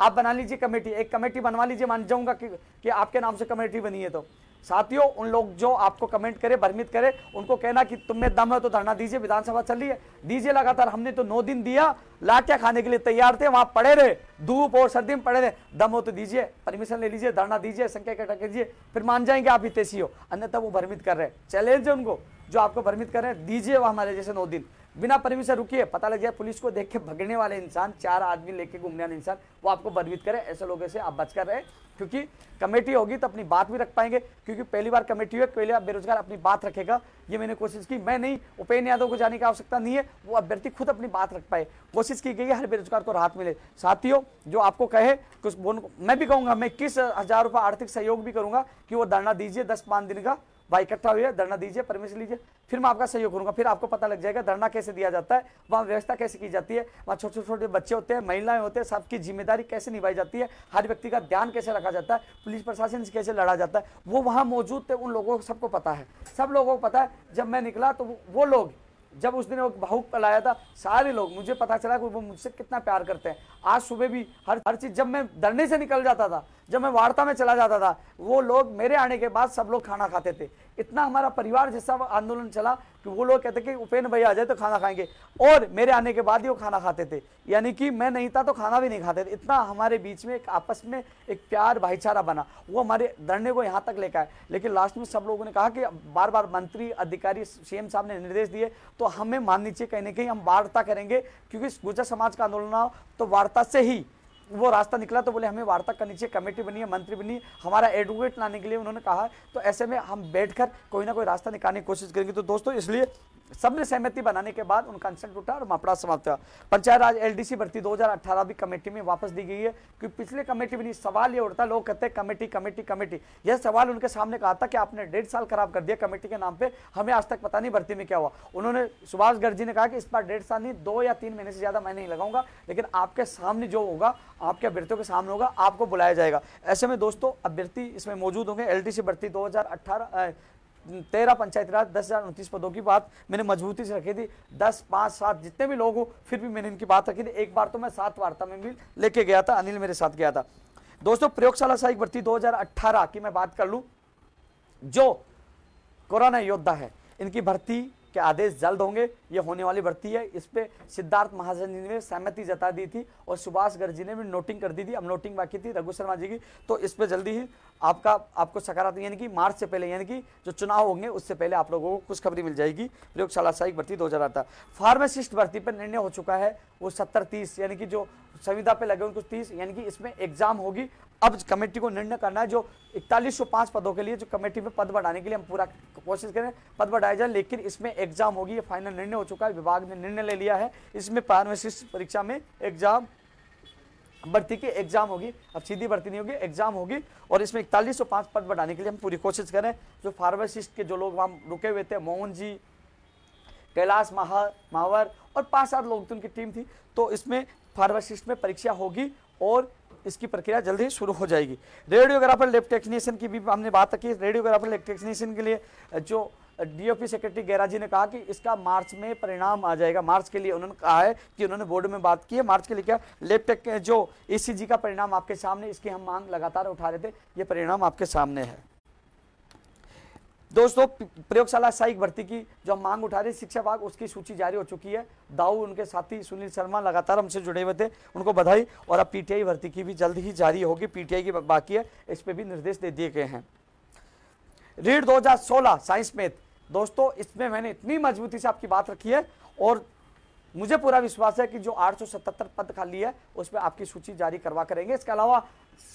आप बना लीजिए कमेटी एक कमेटी बनवा लीजिए मान जाऊंगा कि आपके नाम से कमेटी बनी है तो साथियों उन लोग जो आपको कमेंट करे भ्रमित करे उनको कहना कि तुम में दम है तो धरना दीजिए विधानसभा चल रही है दीजिए लगातार हमने तो नौ दिन दिया लाठिया खाने के लिए तैयार थे वहां पड़े रहे धूप और सर्दी में पड़े रहे दम हो तो दीजिए परमिशन ले लीजिए धरना दीजिए संख्या इकट्ठा कीजिए फिर मान जाएंगे आप हितेशी हो अन्यथा वो भ्रमित कर रहे हैं चैलेंज है उनको जो आपको भ्रमित कर रहे हैं दीजिए वो हमारे जैसे नौ दिन बिना परमिशन रुकिए पता लग जाए पुलिस को देख के भगने वाले इंसान चार आदमी लेके घूमने वाले इंसान वो आपको बर्वित करे ऐसे लोगों से आप बचकर रहे क्योंकि कमेटी होगी तो अपनी बात भी रख पाएंगे क्योंकि पहली बार कमेटी हुई पहली बार बेरोजगार अपनी बात रखेगा ये मैंने कोशिश की मैं नहीं उपेन्द्र यादव को जाने की आवश्यकता नहीं है वो अभ्यर्थी खुद अपनी बात रख पाए कोशिश की गई हर बेरोजगार को राहत मिले साथियों जो आपको कहे कुछ मैं भी कहूँगा मैं किस हज़ार रुपये आर्थिक सहयोग भी करूँगा कि वो धरना दीजिए दस पाँच दिन का भाई इकट्ठा हुए धरना दीजिए परमिशन लीजिए फिर मैं आपका सहयोग करूंगा फिर आपको पता लग जाएगा धरना कैसे दिया जाता है वहाँ व्यवस्था कैसे की जाती है वहाँ छोटे छोटे बच्चे होते हैं महिलाएं होते हैं सबकी जिम्मेदारी कैसे निभाई जाती है हर व्यक्ति का ध्यान कैसे रखा जाता है पुलिस प्रशासन से कैसे लड़ा जाता है वो वहाँ मौजूद थे उन लोगों को सबको पता है सब लोगों को पता है जब मैं निकला तो वो लोग जब उस दिन वो भावुक पलाया था सारे लोग मुझे पता चला कि वो मुझसे कितना प्यार करते हैं आज सुबह भी हर हर चीज़ जब मैं धरने से निकल जाता था जब मैं वार्ता में चला जाता था वो लोग मेरे आने के बाद सब लोग खाना खाते थे इतना हमारा परिवार जैसा आंदोलन चला कि वो लोग कहते कि उपेन्द्र भैया आ जाए तो खाना खाएंगे और मेरे आने के बाद ही वो खाना खाते थे यानी कि मैं नहीं था तो खाना भी नहीं खाते थे इतना हमारे बीच में एक आपस में एक प्यार भाईचारा बना वो हमारे धरने को यहाँ तक लेकर आए लेकिन लास्ट में सब लोगों ने कहा कि बार बार मंत्री अधिकारी सी साहब ने निर्देश दिए तो हमें माननी चाहिए कहीं ना कहीं हम वार्ता करेंगे क्योंकि गुजर समाज का आंदोलन हो तो वार्ता से ही वो रास्ता निकला तो बोले हमें वार्ता करनी चाहिए कमेटी बनी है मंत्री बनी हमारा एडवोकेट लाने के लिए उन्होंने कहा तो ऐसे में हम बैठकर कोई ना कोई रास्ता निकालने की कोशिश करेंगे तो दोस्तों इसलिए सबने सहमति बनाने के बाद उनका कंसेंट टूटा और मापड़ा समाप्त हुआ पंचायत राज एलडीसी भर्ती 2018 भी कमेटी में वापस दी गई है क्योंकि पिछले कमेटी में नहीं सवाल ये उठता लोग कहते हैं कमेटी कमेटी कमेटी यह सवाल उनके सामने कहा था कि आपने डेढ़ साल खराब कर दिया कमेटी के नाम पर हमें आज तक पता नहीं भर्ती में क्या हुआ उन्होंने सुभाष गर्ग जी ने कहा कि इस बार डेढ़ साल नहीं दो या तीन महीने से ज़्यादा मैं नहीं लगाऊंगा लेकिन आपके सामने जो होगा आपके अभ्यर्थियों के सामने होगा आपको बुलाया जाएगा ऐसे में दोस्तों अभ्यर्थी इसमें मौजूद होंगे एल भर्ती दो तेरह पंचायती राज दस हज़ार उनतीस पदों की बात मैंने मजबूती से रखी थी दस पाँच सात जितने भी लोग हो फिर भी मैंने इनकी बात रखी थी एक बार तो मैं सात वार्ता में भी लेके गया था अनिल मेरे साथ गया था दोस्तों प्रयोगशाला सहायक भर्ती 2018 की मैं बात कर लूँ जो कोरोना योद्धा है इनकी भर्ती के आदेश जल्द होंगे ये होने वाली भर्ती है इस पर सिद्धार्थ महाजन जी ने सहमति जता दी थी और सुभाष गर्जी ने भी नोटिंग कर दी थी अब नोटिंग बाकी थी रघु शर्मा जी की तो इस पर जल्दी ही आपका आपको सकारात्मक यानी कि मार्च से पहले यानी कि जो चुनाव होंगे उससे पहले आप लोगों को खुशखबरी मिल जाएगी प्रयोगशाला सहायक भर्ती दो हज़ार फार्मासिस्ट भर्ती पर निर्णय हो चुका है वो सत्तर तीस यानी कि जो संविदा पे लगे उनको तीस यानी कि इसमें एग्जाम होगी अब कमेटी को निर्णय करना है जो इकतालीस सौ पदों के लिए जो कमेटी में पद बढ़ाने के लिए हम पूरा कोशिश करें पद बढ़ाया जाए लेकिन इसमें एग्जाम होगी ये फाइनल निर्णय हो चुका है विभाग ने निर्णय ले लिया है इसमें फार्मासिस्ट परीक्षा में एग्जाम भर्ती की एग्जाम होगी अब सीधी भर्ती नहीं होगी एग्जाम होगी और इसमें इकतालीस सौ पाँच पद बढ़ाने के लिए हम पूरी कोशिश करें जो फार्मासिस्ट के जो लोग वहाँ रुके हुए थे मोहन जी कैलाश महा महावर और पाँच सात लोग थे उनकी टीम थी तो इसमें फार्मासिस्ट में परीक्षा होगी और इसकी प्रक्रिया जल्दी शुरू हो जाएगी रेडियोग्राफर लेफ्ट टेक्नीशियन की भी हमने बात की रेडियोग्राफर लेफ्ट टेक्नीशियन के लिए जो डीओपी सेक्रेटरी गैरा जी ने कहा कि इसका मार्च में परिणाम आ जाएगा मार्च के लिए उन्होंने कहा है कि उन्होंने बोर्ड में बात की है मार्च के लिए क्या लेपटेक के जो ए का परिणाम आपके सामने इसकी हम मांग लगातार उठा रहे थे ये परिणाम आपके सामने है दोस्तों प्रयोगशाला सहायक भर्ती की जो हम मांग उठा रहे हैं शिक्षा विभाग उसकी सूची जारी हो चुकी है दाऊ उनके साथी सुनील शर्मा लगातार हमसे जुड़े हुए थे उनको बधाई और अब पीटीआई भर्ती की भी जल्द ही जारी होगी पीटीआई की बाकी है इस पर भी निर्देश दे दिए गए हैं रीड 2016 साइंस में दोस्तों इसमें मैंने इतनी मजबूती से आपकी बात रखी है और मुझे पूरा विश्वास है कि जो 877 पद खाली है उस पर आपकी सूची जारी करवा करेंगे इसके अलावा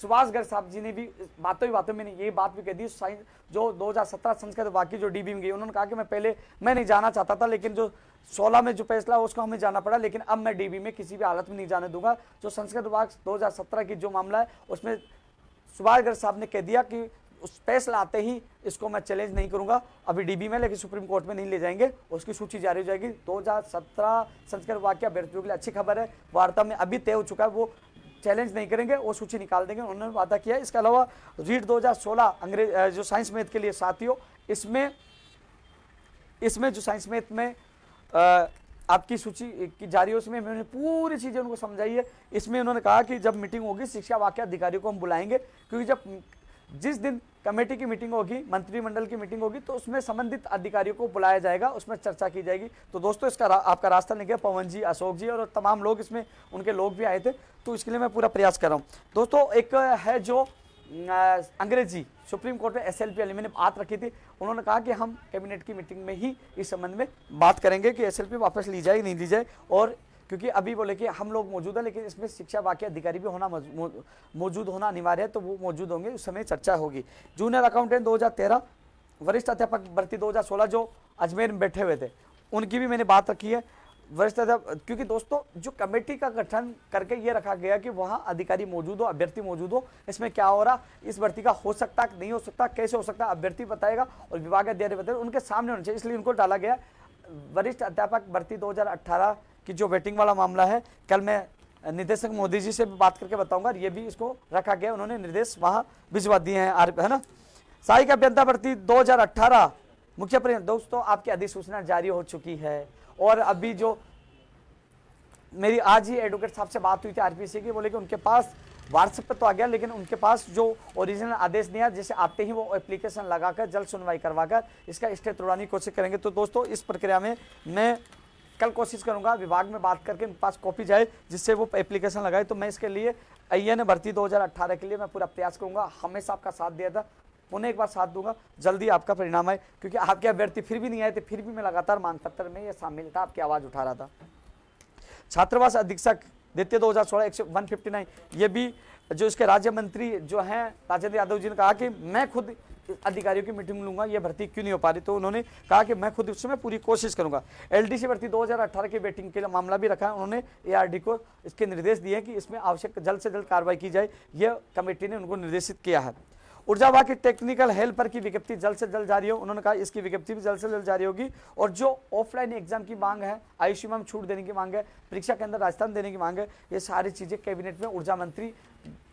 सुभाष गर्ग साहब जी ने भी बातों ही बातों में ये बात भी कह दी साइंस जो 2017 संस्कृत बाकी जो डीबी में गई उन्होंने कहा कि मैं पहले मैं नहीं जाना चाहता था लेकिन जो 16 में जो फैसला उसको हमें जाना पड़ा लेकिन अब मैं डी में किसी भी हालत में नहीं जाने दूंगा जो संस्कृत विभाग 2017 की जो मामला है उसमें सुभाष गर्ग साहब ने कह दिया कि उस फैसला आते ही इसको मैं चैलेंज नहीं करूंगा अभी डीबी में लेकिन सुप्रीम कोर्ट में नहीं ले जाएंगे उसकी सूची जारी हो जाएगी 2017 संस्कृत वाक्य अभ्यर्थियों के लिए अच्छी खबर है वार्ता में अभी तय हो चुका है वो चैलेंज नहीं करेंगे वो सूची निकाल देंगे उन्होंने वादा किया इसके अलावा रीट दो अंग्रेज जो साइंस मैथ के लिए साथियों इसमें इसमें जो साइंस मैथ में आपकी सूची की जारी उसमें मैंने पूरी चीज़ें उनको समझाई है इसमें उन्होंने कहा कि जब मीटिंग होगी शिक्षा वाक्य अधिकारियों को हम बुलाएंगे क्योंकि जब जिस दिन कमेटी की मीटिंग होगी मंत्रिमंडल की मीटिंग होगी तो उसमें संबंधित अधिकारियों को बुलाया जाएगा उसमें चर्चा की जाएगी तो दोस्तों इसका रा, आपका रास्ता निकला पवन जी अशोक जी और तमाम लोग इसमें उनके लोग भी आए थे तो इसके लिए मैं पूरा प्रयास कर रहा हूँ दोस्तों एक है जो अंग्रेजी सुप्रीम कोर्ट में एस एल पी मैंने बात रखी थी उन्होंने कहा कि हम कैबिनेट की मीटिंग में ही इस संबंध में बात करेंगे कि एस एल पी वापस ली जाए नहीं ली जाए और क्योंकि अभी बोले कि हम लोग मौजूद हैं लेकिन इसमें शिक्षा वाक्य अधिकारी भी होना मौजूद होना अनिवार्य है तो वो मौजूद होंगे उस समय चर्चा होगी जूनियर अकाउंटेंट दो वरिष्ठ अध्यापक भर्ती दो जो अजमेर में बैठे हुए थे उनकी भी मैंने बात रखी है वरिष्ठ अध्यापक क्योंकि दोस्तों जो कमेटी का गठन करके ये रखा गया कि वहाँ अधिकारी मौजूद हो अभ्यर्थी मौजूद हो इसमें क्या हो रहा इस भर्ती का हो सकता नहीं हो सकता कैसे हो सकता अभ्यर्थी बताएगा और विभाग अधिकारी बताएगा उनके सामने होना चाहिए इसलिए उनको डाला गया वरिष्ठ अध्यापक भर्ती दो कि जो वेटिंग वाला मामला है कल मैं निदेशक मोदी जी से भी बात करके बताऊंगा ये भी इसको रखा गया उन्होंने निर्देश वहां भिजवा दिए हैं है ना सहायक अभियंता भर्ती 2018 मुख्य पर्यटन दोस्तों आपकी अधिसूचना जारी हो चुकी है और अभी जो मेरी आज ही एडवोकेट साहब से बात हुई थी आरपीसी की बोले कि उनके पास व्हाट्सएप पर तो आ गया लेकिन उनके पास जो ओरिजिनल आदेश दिया जैसे आते ही वो एप्लीकेशन लगाकर जल्द सुनवाई करवाकर इसका स्टे तोड़ाने की कोशिश करेंगे तो दोस्तों इस प्रक्रिया में मैं कल कोशिश करूंगा विभाग में बात करके मेरे पास कॉपी जाए जिससे वो एप्लीकेशन लगाए तो मैं इसके लिए आई भर्ती 2018 के लिए मैं पूरा प्रयास करूंगा हमेशा आपका साथ दिया था उन्हें एक बार साथ दूंगा जल्दी आपका परिणाम आए क्योंकि आपके अभ्यर्थी फिर भी नहीं आए थे फिर भी मैं लगातार मानपत्र में यह शामिल था आपकी आवाज़ उठा रहा था छात्रवास अधीक्षक द्वितीय दो हज़ार सोलह एक सौ वन फिफ्टी नाइन ये भी जो इसके राज्य मंत्री जो हैं राजेंद्र यादव जी ने कहा कि मैं खुद अधिकारियों की मीटिंग लूंगा ये भर्ती क्यों नहीं हो पा रही तो उन्होंने कहा कि मैं खुद उसमें पूरी कोशिश करूंगा एलडीसी भर्ती 2018 की वेटिंग के लिए मामला भी रखा है उन्होंने एआरडी को इसके निर्देश दिए कि इसमें आवश्यक जल्द से जल्द कार्रवाई की जाए यह कमेटी ने उनको निर्देशित किया है ऊर्जा विभाग की टेक्निकल हेल्पर की विज्ञप्ति जल्द से जल्द जारी हो उन्होंने कहा इसकी विज्ञप्ति भी जल्द से जल्द जारी होगी और जो ऑफलाइन एग्जाम की मांग है आयुष्मान छूट देने की मांग है परीक्षा के अंदर राजस्थान देने की मांग है ये सारी चीज़ें कैबिनेट में ऊर्जा मंत्री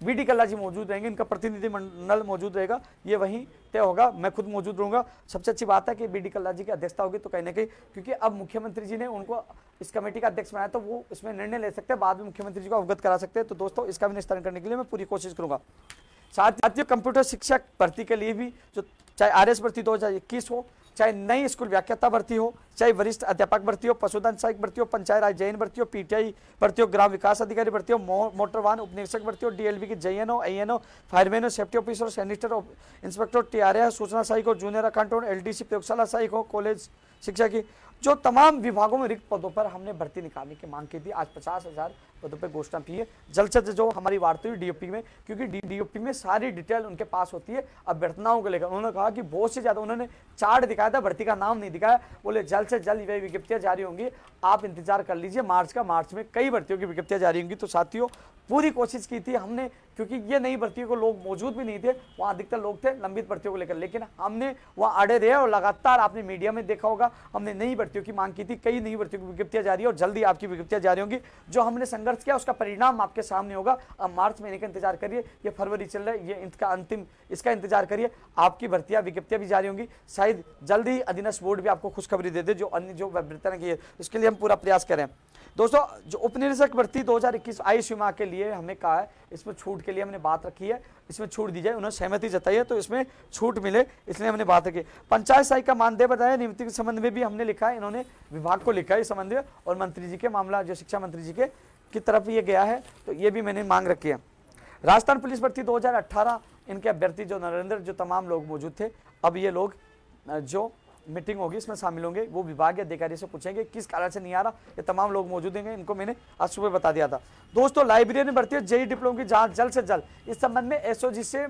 वी डी कल्ला जी मौजूद रहेंगे इनका प्रतिनिधिमंडल मौजूद रहेगा ये वहीं तय होगा मैं खुद मौजूद रहूंगा सबसे अच्छी बात है कि बी डी कल्ला जी की अध्यक्षता होगी तो कहीं ना कहीं क्योंकि अब मुख्यमंत्री जी ने उनको इस कमेटी का अध्यक्ष बनाया तो वो इसमें निर्णय ले सकते हैं बाद में मुख्यमंत्री जी को अवगत करा सकते हैं तो दोस्तों इसका भी निस्तारण करने के लिए मैं पूरी कोशिश करूंगा साथ ही कंप्यूटर शिक्षक भर्ती के लिए भी जो चाहे आर एस भर्ती दो हो चाहे नई स्कूल व्याख्याता भर्ती हो चाहे वरिष्ठ अध्यापक भर्ती हो पशुधन सहायक भर्ती हो पंचायत राज जैन भर्ती हो पीटीआई भर्ती हो ग्राम विकास अधिकारी भर्ती हो मो, मोटर वाहन उपनिरीक्षक भर्ती हो डीएलबी की जयन हो आई हो फायरमैन हो safety officer sanitary inspector T R सूचना सहायक हो junior accountant L D C प्रयोगशाला सहायक हो कॉलेज शिक्षा की जो तमाम विभागों में रिक्त पदों पर हमने भर्ती निकालने की मांग की थी आज पचास हजार पदों पर घोषणा की है जल्द से जो हमारी वार्ता हुई डीओपी में क्योंकि डीओपी में सारी डिटेल उनके पास होती है अभ्यर्थनाओं को लेकर उन्होंने कहा कि बहुत से ज़्यादा उन्होंने चार्ट दिखाया था भर्ती का नाम नहीं दिखाया बोले जल्द से जल्द वे विज्ञप्तियाँ जारी होंगी आप इंतजार कर लीजिए मार्च का मार्च में कई भर्तियों की विज्ञप्तियाँ जारी होंगी तो साथियों पूरी कोशिश की थी हमने क्योंकि ये नई भर्तियों को लोग मौजूद भी नहीं थे वहाँ अधिकतर लोग थे लंबित भर्तियों को लेकर लेकिन हमने वहाँ अड़े रहे और लगातार आपने मीडिया में देखा होगा हमने नई भर्ती भर्तियों की मांग की थी कई नई भर्तियों की विज्ञप्तियां जारी और जल्दी आपकी विज्ञप्तियां जारी होंगी जो हमने संघर्ष किया उसका परिणाम आपके सामने होगा अब मार्च महीने का इंतजार करिए ये फरवरी चल रहा है ये इनका अंतिम इसका इंतजार करिए आपकी भर्तियां विज्ञप्तियां भी जारी होंगी शायद जल्दी अधीनस्थ बोर्ड भी आपको खुशखबरी दे दे जो अन्य जो वृत्तन की है उसके लिए हम पूरा प्रयास करें दोस्तों जो उपनिदेशक भर्ती 2021 आयुष विमा के लिए हमने कहा है इसमें छूट के लिए हमने बात रखी है इसमें छूट दी जाए उन्होंने सहमति जताई है तो इसमें छूट मिले इसलिए हमने बात रखी पंचायत साई का मानदेय बताया नियुक्ति के संबंध में भी हमने लिखा है इन्होंने विभाग को लिखा है इस संबंध में और मंत्री जी के मामला जो शिक्षा मंत्री जी के की तरफ ये गया है तो ये भी मैंने मांग रखी है राजस्थान पुलिस भर्ती दो इनके अभ्यर्थी जो नरेंद्र जो तमाम लोग मौजूद थे अब ये लोग जो मीटिंग होगी इसमें शामिल होंगे वो विभागीय अधिकारी से पूछेंगे किस कारण से नहीं आ रहा ये तमाम लोग मौजूद होंगे इनको मैंने आज सुबह बता दिया था दोस्तों लाइब्रेरी में भर्ती है जेई डिप्लोम की जाँच जल्द से जल्द इस संबंध में एस से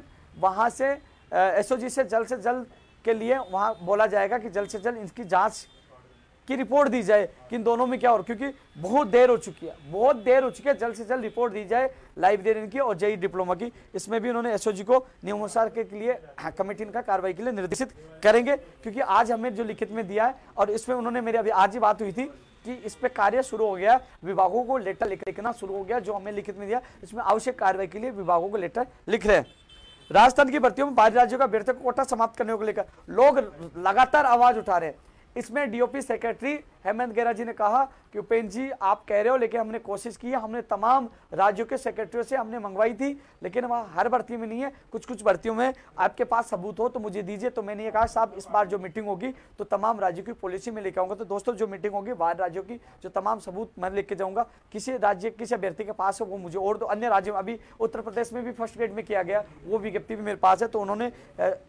वहाँ से एस से जल्द से जल्द के लिए वहाँ बोला जाएगा कि जल्द से जल्द इसकी जाँच की रिपोर्ट दी जाए कि इन दोनों में क्या हो क्योंकि बहुत देर हो चुकी है बहुत देर हो चुकी है जल्द से जल्द रिपोर्ट दी जाए लाइब्रेरियन की और जेई डिप्लोमा की इसमें भी उन्होंने एसओजी को नियमानुसार के लिए हाँ, कमेटी इनका कार्रवाई के लिए निर्देशित करेंगे क्योंकि आज हमें जो लिखित में दिया है और इसमें उन्होंने मेरी अभी आज ही बात हुई थी कि इस पे कार्य शुरू हो गया विभागों को लेटर लिख लिखना शुरू हो गया जो हमें लिखित में दिया इसमें आवश्यक कार्रवाई के लिए विभागों को लेटर लिख रहे हैं राजस्थान की भर्तियों में बाहरी राज्यों का व्यर्थ कोटा समाप्त करने को लेकर लोग लगातार आवाज उठा रहे हैं इसमें डीओपी सेक्रेटरी हेमंत गेरा जी ने कहा कि उपेंद्र जी आप कह रहे हो लेकिन हमने कोशिश की है हमने तमाम राज्यों के सेक्रेटरियों से हमने मंगवाई थी लेकिन वहाँ हर भर्ती में नहीं है कुछ कुछ भर्तियों में आपके पास सबूत हो तो मुझे दीजिए तो मैंने ये कहा साहब इस बार जो मीटिंग होगी तो तमाम राज्यों की पॉलिसी में लेकर आऊँगा तो दोस्तों जो मीटिंग होगी बाहर राज्यों की जो तमाम सबूत मैं लेके जाऊँगा किसी राज्य किसी अभ्यर्थी के पास हो वो मुझे और तो अन्य राज्यों में अभी उत्तर प्रदेश में भी फर्स्ट ग्रेड में किया गया वो विज्ञप्ति भी मेरे पास है तो उन्होंने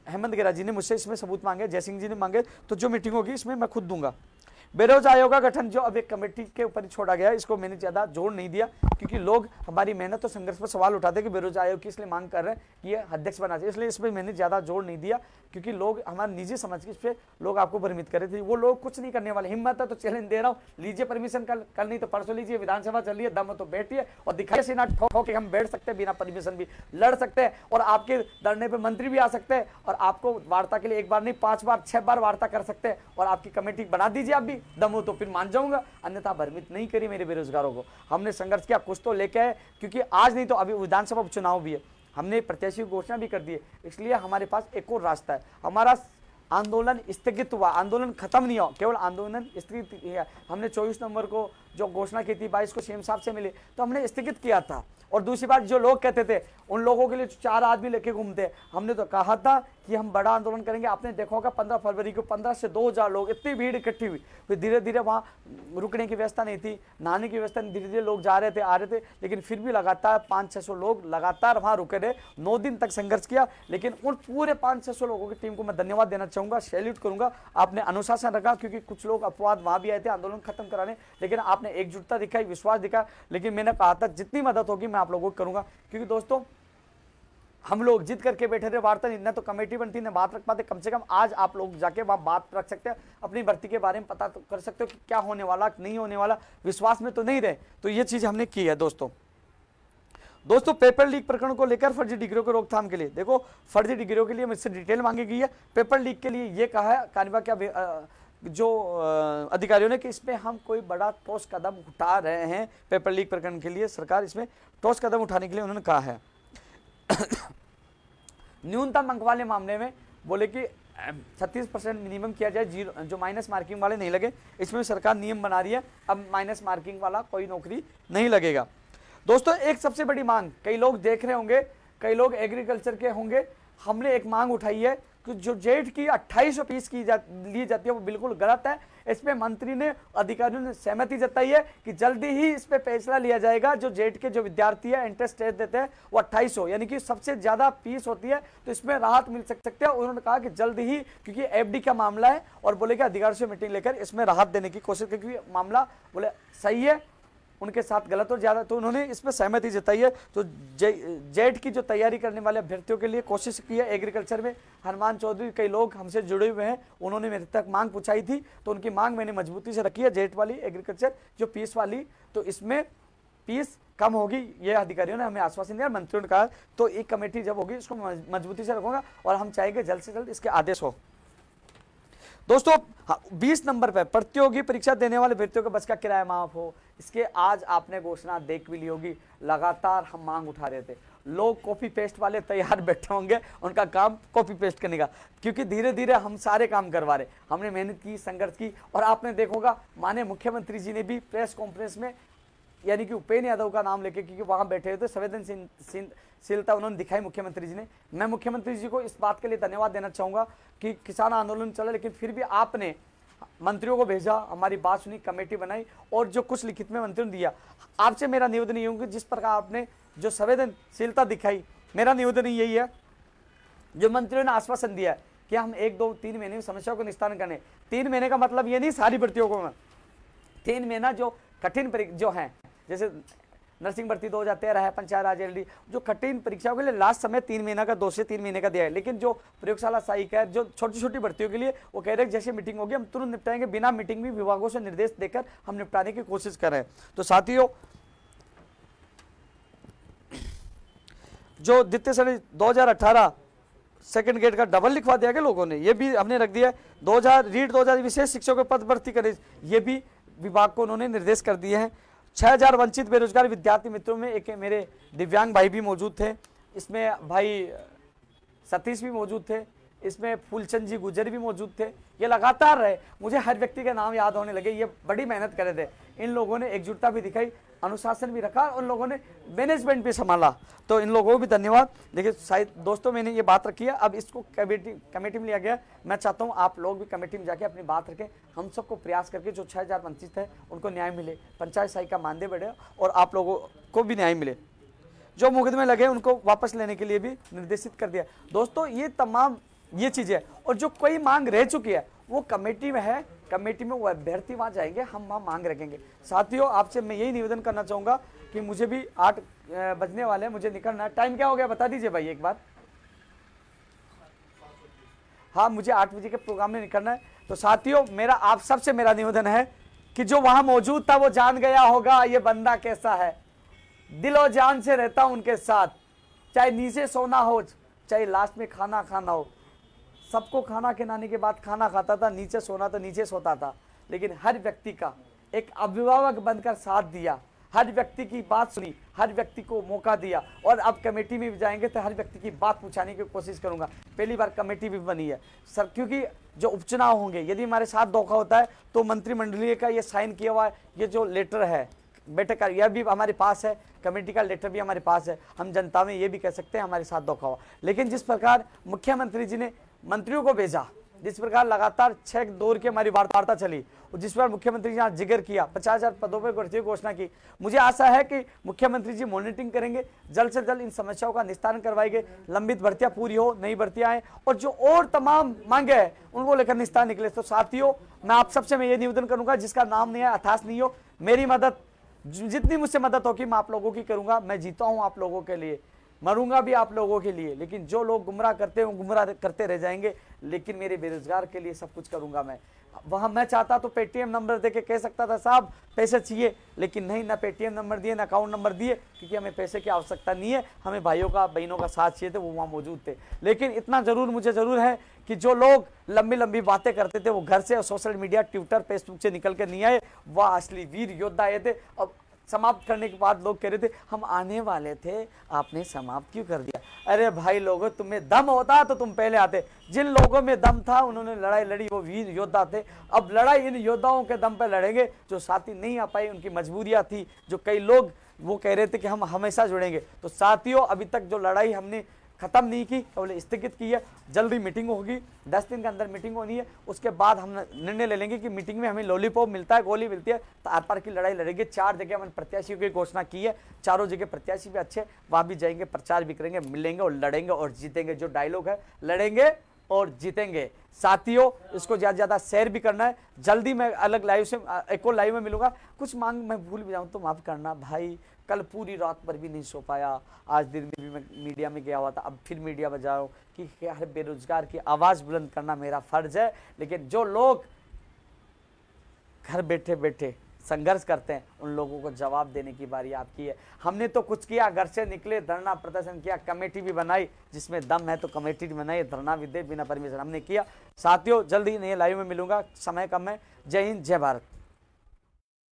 हेमंत गेरा जी ने मुझसे इसमें सबूत मांगे जयसिंह जी ने मांगे तो जो मीटिंग होगी इसमें मैं खुद दूंगा बेरोज आयोग का गठन जो अब एक कमेटी के ऊपर छोड़ा गया इसको मैंने ज्यादा जोर नहीं दिया क्योंकि लोग हमारी मेहनत और संघर्ष पर सवाल उठाते कि बेरोज आयोग की इसलिए मांग कर रहे हैं कि ये अध्यक्ष बना चाहिए इसलिए इस पर मैंने ज्यादा जोर नहीं दिया क्योंकि लोग हमारे निजी समझ के इस पर लोग आपको भ्रमित कर रहे थे वो लोग कुछ नहीं करने वाले हिम्मत है तो चैलेंज दे रहा हूँ लीजिए परमिशन कल कल नहीं तो परसों लीजिए विधानसभा चलिए दम तो बैठिए और दिखाइए सीना ठोक के हम बैठ सकते हैं बिना परमिशन भी लड़ सकते हैं और आपके धरने पर मंत्री भी आ सकते हैं और आपको वार्ता के लिए एक बार नहीं पाँच बार छः बार वार्ता कर सकते हैं और आपकी कमेटी बना दीजिए आप भी दम हो तो फिर मान जाऊँगा अन्यथा भ्रमित नहीं करिए मेरे बेरोजगारों को हमने संघर्ष किया कुछ तो लेके आए क्योंकि आज नहीं तो अभी विधानसभा उपचुनाव भी है हमने प्रत्याशी की घोषणा भी कर दी है इसलिए हमारे पास एक और रास्ता है हमारा आंदोलन स्थगित हुआ आंदोलन खत्म नहीं हुआ केवल आंदोलन स्थगित हमने 24 नंबर को जो घोषणा की थी बाईस को सीएम साहब से मिले तो हमने स्थगित किया था और दूसरी बात जो लोग कहते थे उन लोगों के लिए चार आदमी लेके घूमते हमने तो कहा था कि हम बड़ा आंदोलन करेंगे आपने देखा होगा पंद्रह फरवरी को पंद्रह से दो हज़ार लोग इतनी भीड़ इकट्ठी हुई फिर धीरे धीरे वहाँ रुकने की व्यवस्था नहीं थी नहाने की व्यवस्था नहीं धीरे धीरे लोग जा रहे थे आ रहे थे लेकिन फिर भी लगातार पाँच छः सौ लोग लगातार वहाँ रुके रहे नौ दिन तक संघर्ष किया लेकिन उन पूरे पाँच छः सौ लोगों की टीम को मैं धन्यवाद देना चाहूँगा सैल्यूट करूँगा आपने अनुशासन रखा क्योंकि कुछ लोग अपवाद वहाँ भी आए थे आंदोलन खत्म कराने लेकिन आप आपने एकजुटता दिखाई विश्वास दिखा लेकिन मैंने कहा था जितनी मदद होगी मैं आप लोगों को करूंगा क्योंकि दोस्तों हम लोग जिद करके बैठे थे वार्ता इतना तो कमेटी बनती ना बात रख पाते कम से कम आज आप लोग जाके वहाँ बात रख सकते हैं अपनी भर्ती के बारे में पता तो कर सकते हो कि क्या होने वाला नहीं होने वाला विश्वास में तो नहीं रहे तो ये चीज़ हमने की है दोस्तों दोस्तों पेपर लीक प्रकरण को लेकर फर्जी डिग्रियों को रोकथाम के लिए देखो फर्जी डिग्रियों के लिए मुझसे डिटेल मांगी गई है पेपर लीक के लिए ये कहा है कानवा क्या जो अधिकारियों ने कि इसमें हम कोई बड़ा ठोस कदम उठा रहे हैं पेपर लीक प्रकरण के लिए सरकार इसमें ठोस कदम उठाने के लिए उन्होंने कहा है न्यूनतम अंक वाले मामले में बोले कि छत्तीस परसेंट मिनिमम किया जाए जीरो जो माइनस मार्किंग वाले नहीं लगे इसमें सरकार नियम बना रही है अब माइनस मार्किंग वाला कोई नौकरी नहीं लगेगा दोस्तों एक सबसे बड़ी मांग कई लोग देख रहे होंगे कई लोग एग्रीकल्चर के होंगे हमने एक मांग उठाई है जो जेठ की अट्ठाईस सौ फीस की जा, ली जाती है वो बिल्कुल गलत है इस मंत्री ने अधिकारियों ने सहमति जताई है कि जल्दी ही इस पर फैसला लिया जाएगा जो जेड के जो विद्यार्थी है एंट्रेंस टेस्ट देते हैं वो अट्ठाईस यानी कि सबसे ज़्यादा फीस होती है तो इसमें राहत मिल सक सकती है उन्होंने कहा कि जल्द ही क्योंकि एफ का मामला है और बोले कि अधिकारियों से मीटिंग लेकर इसमें राहत देने की कोशिश क्योंकि मामला बोले सही है उनके साथ गलत और ज़्यादा तो उन्होंने इस पर सहमति जताई है तो जे, जेट की जो तैयारी करने वाले अभ्यर्थियों के लिए कोशिश की है एग्रीकल्चर में हनुमान चौधरी कई लोग हमसे जुड़े हुए हैं उन्होंने मेरे तक मांग पूछाई थी तो उनकी मांग मैंने मजबूती से रखी है जेट वाली एग्रीकल्चर जो पीस वाली तो इसमें पीस कम होगी ये अधिकारियों ने हमें आश्वासन दिया मंत्रियों ने कहा तो एक कमेटी जब होगी इसको मजबूती से रखूंगा और हम चाहेंगे जल्द से जल्द इसके आदेश हो दोस्तों हाँ, बीस नंबर पर प्रतियोगी परीक्षा देने वाले अभ्यर्थियों के बस का किराया माफ हो इसके आज आपने घोषणा देख भी ली होगी लगातार हम मांग उठा रहे थे लोग कॉपी पेस्ट वाले तैयार बैठे होंगे उनका काम कॉपी पेस्ट करने का क्योंकि धीरे धीरे हम सारे काम करवा रहे हमने मेहनत की संघर्ष की और आपने देखोगा माने मुख्यमंत्री जी ने भी प्रेस कॉन्फ्रेंस में यानी कि उपेन यादव का नाम लेके क्योंकि वहाँ बैठे हुए थे संवेदनशीलता उन्होंने दिखाई मुख्यमंत्री जी ने मैं मुख्यमंत्री जी को इस बात के लिए धन्यवाद देना चाहूँगा कि किसान आंदोलन चला लेकिन फिर भी आपने मंत्रियों को भेजा हमारी बात सुनी कमेटी बनाई और जो कुछ लिखित में मंत्रियों ने दिया आपसे मेरा निवेदन ये होगा जिस प्रकार आपने जो संवेदनशीलता दिखाई मेरा निवेदन यही है जो मंत्रियों ने आश्वासन दिया कि हम एक दो तीन महीने में समस्याओं को निस्तारण करने तीन महीने का मतलब ये नहीं सारी भर्तियों में तीन महीना जो कठिन जो है जैसे नर्सिंग भर्ती दो जाते रहा है पंचायत राज एल जो कठिन परीक्षाओं के लिए लास्ट समय तीन महीना का दो से तीन महीने का दिया है लेकिन जो प्रयोगशाला सहायिक है जो छोटी छोटी भर्तियों के लिए वो कह रहे हैं जैसे मीटिंग होगी हम तुरंत निपटाएंगे बिना मीटिंग भी विभागों से निर्देश देकर हम निपटाने की कोशिश कर रहे हैं तो साथियों जो द्वितीय श्रेणी दो सेकंड ग्रेड का डबल लिखवा दिया गया लोगों ने ये भी हमने रख दिया है 2000 रीड हजार विशेष शिक्षकों के पद भर्ती करें ये भी विभाग को उन्होंने निर्देश कर दिए हैं छः हजार वंचित बेरोजगार विद्यार्थी मित्रों में एक मेरे दिव्यांग भाई भी मौजूद थे इसमें भाई सतीश भी मौजूद थे इसमें फूलचंद जी गुजर भी मौजूद थे ये लगातार रहे मुझे हर व्यक्ति के नाम याद होने लगे ये बड़ी मेहनत करे थे इन लोगों ने एकजुटता भी दिखाई अनुशासन भी रखा उन लोगों ने मैनेजमेंट भी संभाला तो इन लोगों को भी धन्यवाद देखिए शायद दोस्तों मैंने ये बात रखी है अब इसको कमेटी कमेटी में लिया गया मैं चाहता हूँ आप लोग भी कमेटी में जाके अपनी बात रखें हम सबको प्रयास करके जो छः हज़ार वंचित है उनको न्याय मिले पंचायत साई का मानदेय बढ़े और आप लोगों को भी न्याय मिले जो मुकदमे लगे उनको वापस लेने के लिए भी निर्देशित कर दिया दोस्तों ये तमाम ये चीज़ें और जो कोई मांग रह चुकी है वो कमेटी में है कमेटी में वो अभ्यर्थी वहाँ जाएंगे हम वहाँ मांग रखेंगे साथियों आपसे मैं यही निवेदन करना चाहूँगा कि मुझे भी आठ बजने वाले हैं मुझे निकलना है टाइम क्या हो गया बता दीजिए भाई एक बार हाँ मुझे आठ बजे के प्रोग्राम में निकलना है तो साथियों मेरा आप सबसे मेरा निवेदन है कि जो वहाँ मौजूद था वो जान गया होगा ये बंदा कैसा है दिल और जान से रहता हूँ उनके साथ चाहे नीचे सोना हो चाहे लास्ट में खाना खाना हो सबको खाना खिलाने के बाद खाना खाता था नीचे सोना तो नीचे सोता था लेकिन हर व्यक्ति का एक अभिभावक बनकर साथ दिया हर व्यक्ति की बात सुनी हर व्यक्ति को मौका दिया और अब कमेटी में भी जाएंगे तो हर व्यक्ति की बात पूछाने की कोशिश करूंगा पहली बार कमेटी भी बनी है सर क्योंकि जो उपचुनाव होंगे यदि हमारे साथ धोखा होता है तो मंत्रिमंडलीय का ये साइन किया हुआ है ये जो लेटर है बेटे का यह भी हमारे पास है कमेटी का लेटर भी हमारे पास है हम जनता में ये भी कह सकते हैं हमारे साथ धोखा हुआ लेकिन जिस प्रकार मुख्यमंत्री जी ने मंत्रियों को भेजा जिस प्रकार लगातार छह दौर की हमारी वार्ता चली और जिस पर मुख्यमंत्री जी ने जिक्र किया पचास हजार पदों पर भर्ती घोषणा की मुझे आशा है कि मुख्यमंत्री जी मॉनिटरिंग करेंगे जल्द से जल्द इन समस्याओं का निस्तारण करवाएंगे लंबित भर्तियां पूरी हो नई भर्तियां आए और जो और तमाम मांगे हैं उनको लेकर निस्तार निकले तो साथियों मैं आप सबसे मैं ये निवेदन करूंगा जिसका नाम नहीं है अथास नहीं हो मेरी मदद जितनी मुझसे मदद होगी मैं आप लोगों की करूंगा मैं जीता हूँ आप लोगों के लिए मरूंगा भी आप लोगों के लिए लेकिन जो लोग गुमराह करते हैं गुमराह करते रह जाएंगे लेकिन मेरे बेरोजगार के लिए सब कुछ करूंगा मैं वहाँ मैं चाहता तो पेटीएम नंबर दे के कह सकता था साहब पैसे चाहिए लेकिन नहीं ना पेटीएम नंबर दिए ना अकाउंट नंबर दिए क्योंकि हमें पैसे की आवश्यकता नहीं है हमें भाइयों का बहनों का साथ चाहिए थे वो वहाँ मौजूद थे लेकिन इतना ज़रूर मुझे ज़रूर है कि जो लोग लंबी लंबी बातें करते थे वो घर से और सोशल मीडिया ट्विटर फेसबुक से निकल कर नहीं आए वह असली वीर योद्धा आए थे अब समाप्त करने के बाद लोग कह रहे थे हम आने वाले थे आपने समाप्त क्यों कर दिया अरे भाई लोगों तुम्हें दम होता तो तुम पहले आते जिन लोगों में दम था उन्होंने लड़ाई लड़ी वो वीर योद्धा थे अब लड़ाई इन योद्धाओं के दम पर लड़ेंगे जो साथी नहीं आ पाए उनकी मजबूरियाँ थी जो कई लोग वो कह रहे थे कि हम हमेशा जुड़ेंगे तो साथियों अभी तक जो लड़ाई हमने ख़त्म नहीं की केवल स्थगित की है जल्दी मीटिंग होगी दस दिन के अंदर मीटिंग होनी है उसके बाद हम निर्णय ले लेंगे कि मीटिंग में हमें लॉलीपॉप मिलता है गोली मिलती है तो आर पार की लड़ाई लड़ेंगे चार जगह हमने प्रत्याशियों की घोषणा की है चारों जगह प्रत्याशी भी अच्छे वहाँ भी जाएंगे प्रचार भी करेंगे मिलेंगे और लड़ेंगे और जीतेंगे जो डायलॉग है लड़ेंगे और जीतेंगे साथियों इसको ज़्यादा ज़्यादा शेयर भी करना है जल्दी मैं अलग लाइव से एक और लाइव में मिलूंगा कुछ मांग मैं भूल भी जाऊँ तो माफ़ करना भाई कल पूरी रात पर भी नहीं सो पाया आज दिन में भी मैं मीडिया में गया हुआ था अब फिर मीडिया में जाओ रहा हूँ कि हर बेरोजगार की आवाज़ बुलंद करना मेरा फ़र्ज है लेकिन जो लोग घर बैठे बैठे संघर्ष करते हैं उन लोगों को जवाब देने की बारी आपकी है हमने तो कुछ किया घर से निकले धरना प्रदर्शन किया कमेटी भी बनाई जिसमें दम है तो कमेटी भी बनाई धरना भी दे बिना परमिशन हमने किया साथियों जल्द ही लाइव में मिलूंगा समय कम है जय हिंद जय भारत